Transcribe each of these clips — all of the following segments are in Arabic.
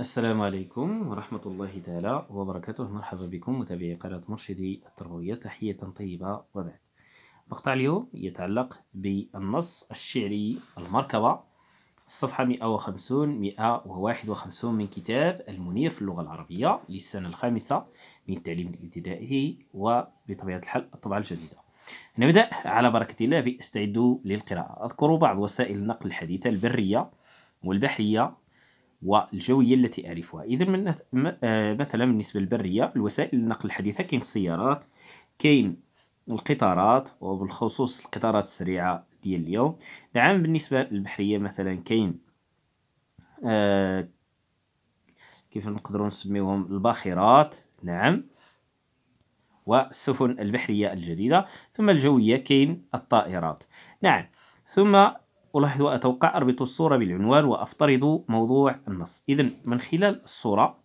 السلام عليكم ورحمة الله تعالى وبركاته مرحبا بكم متابعي قناة مرشدي التربوية تحية طيبة وبعد مقطع اليوم يتعلق بالنص الشعري المركبة الصفحة 150 151 من كتاب المنير في اللغة العربية للسنة الخامسة من التعليم الابتدائي وبطبيعة الحال الطبعة الجديدة نبدأ على بركة الله استعدوا للقراءة أذكر بعض وسائل النقل الحديثة البرية والبحرية والجوية التي أعرفها إذا من آه، مثلا بالنسبة للبرية الوسائل النقل الحديثة كاين السيارات كاين القطارات وبالخصوص القطارات السريعة ديال اليوم نعم بالنسبة للبحرية مثلا كاين آه، كيف نقدروا نسميوهم الباخرات نعم والسفن البحرية الجديدة ثم الجوية كاين الطائرات نعم ثم ألاحظ وأتوقع أربط الصورة بالعنوان وأفترض موضوع النص إذا من خلال الصورة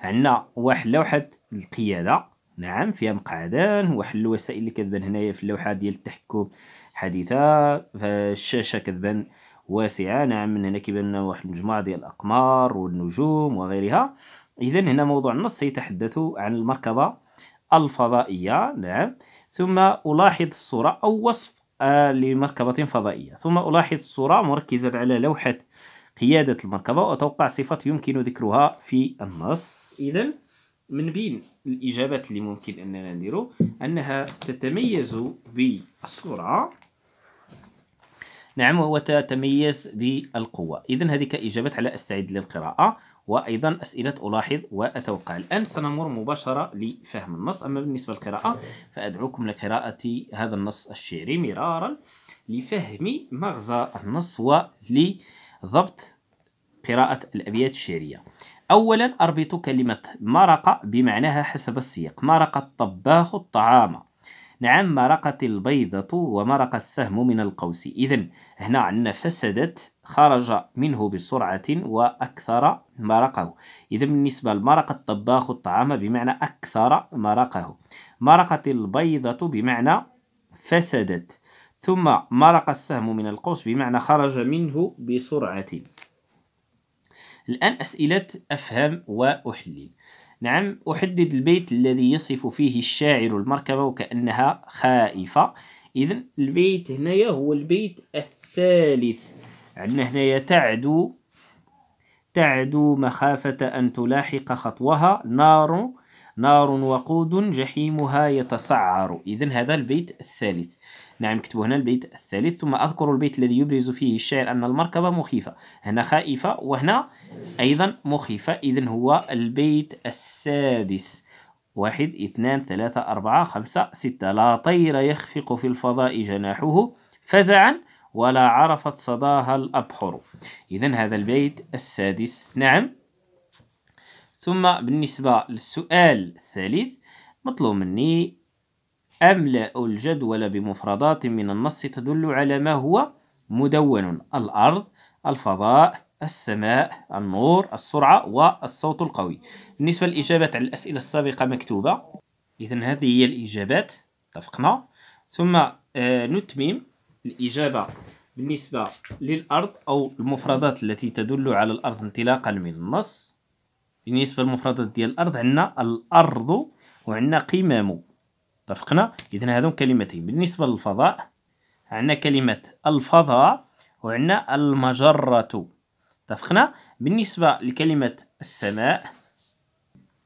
عندنا واحد لوحة القيادة نعم فيها مقعدان واحد الوسائل اللي كتبان هنايا في اللوحة ديال التحكم حديثة فالشاشة كتبان واسعة نعم من هنا كيبان لنا واحد المجموعة ديال الأقمار والنجوم وغيرها إذا هنا موضوع النص سيتحدث عن المركبة الفضائية نعم ثم ألاحظ الصورة أو وصف آه، لمركبة فضائية ثم ألاحظ الصورة مركزة على لوحة قيادة المركبة وأتوقع صفة يمكن ذكرها في النص إذا من بين الإجابات اللي ممكن أننا نديرو أنها تتميز بالصورة نعم وهو تتميز بالقوة إذا هذه كإجابات على أستعد للقراءة وأيضا أسئلة ألاحظ وأتوقع الآن سنمر مباشرة لفهم النص أما بالنسبة للقراءة فأدعوكم لقراءة هذا النص الشعري مرارا لفهم مغزى النص ولضبط قراءة الأبيات الشعرية أولا أربط كلمة مرق بمعناها حسب السياق مرق الطباخ الطعام نعم مرقت البيضة ومرق السهم من القوس إذا هنا عندنا فسدت خرج منه بسرعة وأكثر مرقه إذا بالنسبة لمرق الطباخ الطعام بمعنى أكثر مرقه مرقت البيضة بمعنى فسدت ثم مرق السهم من القوس بمعنى خرج منه بسرعة الآن أسئلة أفهم وأحلل نعم أحدد البيت الذي يصف فيه الشاعر المركبة وكأنها خائفة إذا البيت هنايا هو البيت الثالث عندنا هنايا تعدو تعدو مخافة أن تلاحق خطوها نار نار وقود جحيمها يتسعر إذا هذا البيت الثالث نعم كتبوا هنا البيت الثالث ثم أذكر البيت الذي يبرز فيه الشاعر أن المركبة مخيفة هنا خائفة وهنا أيضا مخيفة إذا هو البيت السادس واحد اثنان ثلاثة أربعة خمسة ستة لا طير يخفق في الفضاء جناحه فزعا ولا عرفت صداها الأبحر إذا هذا البيت السادس نعم ثم بالنسبة للسؤال الثالث مطلوب مني أملأ الجدول بمفردات من النص تدل على ما هو مدون الأرض الفضاء السماء النور السرعة والصوت القوي بالنسبة للإجابات على الأسئلة السابقة مكتوبة إذا هذه هي الإجابات اتفقنا ثم آه، نتمم الإجابة بالنسبة للأرض أو المفردات التي تدل على الأرض انطلاقا من النص بالنسبة للمفردات ديال الأرض عندنا الأرض وعندنا قمم اتفقنا اذا هذو كلمتين بالنسبه للفضاء عندنا كلمه الفضاء وعندنا المجره اتفقنا بالنسبه لكلمه السماء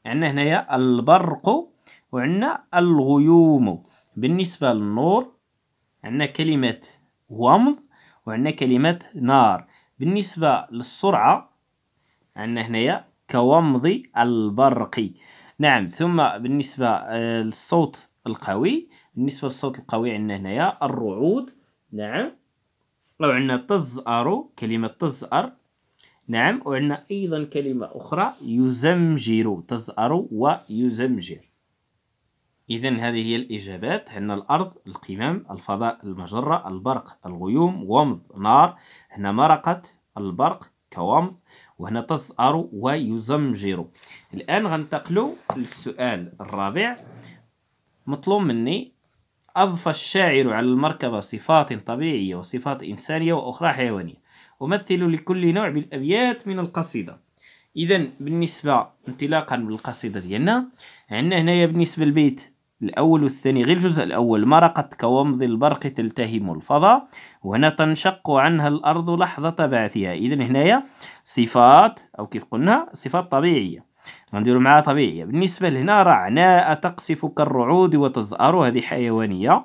عندنا هنايا البرق وعندنا الغيوم بالنسبه للنور عندنا كلمه ومض وعندنا كلمه نار بالنسبه للسرعه عندنا هنايا كومض البرق نعم ثم بالنسبه آه، للصوت القوي بالنسبه للصوت القوي عندنا هنايا الرعود نعم او عندنا تزأر كلمه تزأر نعم وعندنا ايضا كلمه اخرى يزمجر تزأر ويزمجر إذا هذه هي الإجابات هنا الأرض القمام الفضاء المجرة البرق الغيوم ومض نار هنا مرقة البرق كومض وهنا تسأر ويزمجر الآن غنتقلوا للسؤال الرابع مطلوب مني أضفى الشاعر على المركبة صفات طبيعية وصفات إنسانية وأخرى حيوانية أمثل لكل نوع بالأبيات من القصيدة إذا بالنسبة انطلاقا بالقصيدة ديالنا عندنا هنايا بالنسبة للبيت الأول والثاني غير الجزء الأول مرقت كومض البرق تلتهم الفضاء وهنا تنشق عنها الأرض لحظة بعثها إذا هنايا صفات أو كيف قلنا صفات طبيعية غنديرو معاها طبيعية بالنسبة لهنا رعناء تقصف كالرعود وتزأر هذه حيوانية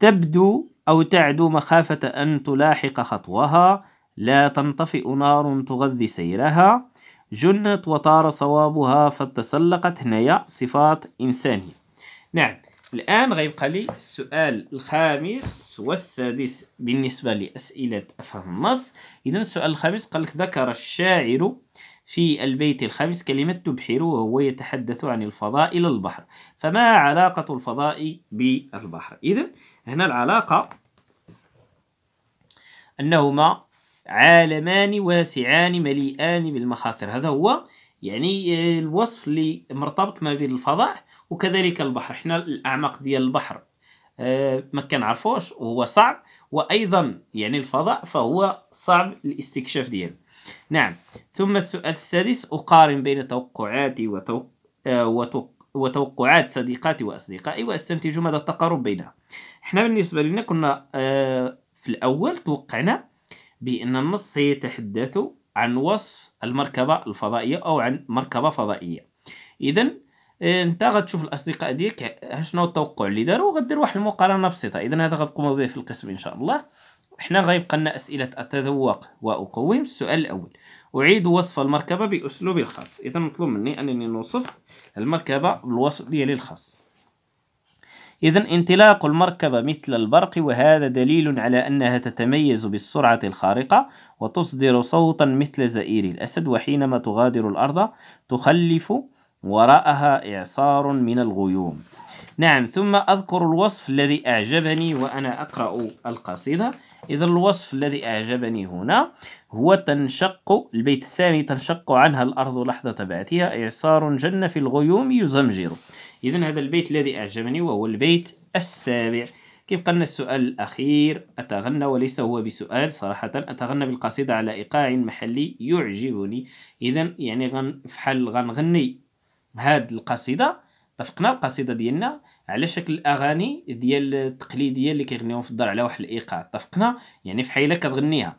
تبدو أو تعدو مخافة أن تلاحق خطوها لا تنطفئ نار تغذي سيرها جنت وطار صوابها فتسلقت هنايا صفات إنسانية نعم الآن غيبقى لي السؤال الخامس والسادس بالنسبة لأسئلة أفهم النص إذا السؤال الخامس قال لك ذكر الشاعر في البيت الخامس كلمة تبحر وهو يتحدث عن الفضاء إلى البحر فما علاقة الفضاء بالبحر إذا هنا العلاقة أنهما عالمان واسعان مليئان بالمخاطر هذا هو يعني الوصف اللي مرتبط ما بين الفضاء وكذلك البحر حنا الأعماق ديال البحر آه، ما كنعرفوش وهو صعب وايضا يعني الفضاء فهو صعب الاستكشاف ديالو نعم ثم السؤال السادس أقارن بين توقعاتي آه، وتوق... وتوقعات صديقاتي وأصدقائي وأستنتج مدى التقارب بينها احنا بالنسبة لنا كنا آه، في الأول توقعنا بأن النص سيتحدث عن وصف المركبة الفضائية أو عن مركبة فضائية إذا آه، انت غتشوف الاصدقاء ديالك شنو التوقع اللي داروا وغدير واحد المقارنه بسيطه اذا هذا غتقوموا به في القسم ان شاء الله احنا غيبقى لنا اسئله اتذوق واقوم السؤال الاول اعيد وصف المركبه باسلوبي الخاص اذا مطلوب مني انني نوصف المركبه بالوصف ديالي الخاص إذا انطلاق المركبة مثل البرق وهذا دليل على أنها تتميز بالسرعة الخارقة وتصدر صوتا مثل زئير الأسد وحينما تغادر الأرض تخلف وراءها إعصار من الغيوم نعم ثم أذكر الوصف الذي أعجبني وأنا أقرأ القصيدة إذا الوصف الذي أعجبني هنا هو تنشق البيت الثاني تنشق عنها الأرض لحظة بعثها إعصار جن في الغيوم يزمجر إذا هذا البيت الذي أعجبني وهو البيت السابع كيف قلنا السؤال الأخير أتغنى وليس هو بسؤال صراحة أتغنى بالقصيدة على إيقاع محلي يعجبني إذا يعني غن في حال غنغني هاد القصيدة طفقنا القصيده ديالنا على شكل الاغاني ديال التقليديه اللي كيغنيوهم في الدار على واحد الايقاع طفقنا يعني في حيله كتغنيها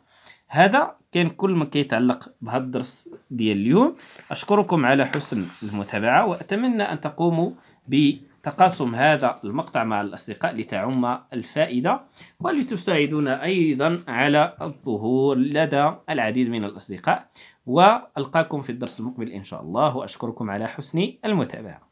هذا كان كل ما كيتعلق بهذا الدرس ديال اليوم اشكركم على حسن المتابعه واتمنى ان تقوموا بتقاسم هذا المقطع مع الاصدقاء لتعم الفائده ولتساعدونا ايضا على الظهور لدى العديد من الاصدقاء والقاكم في الدرس المقبل ان شاء الله واشكركم على حسن المتابعه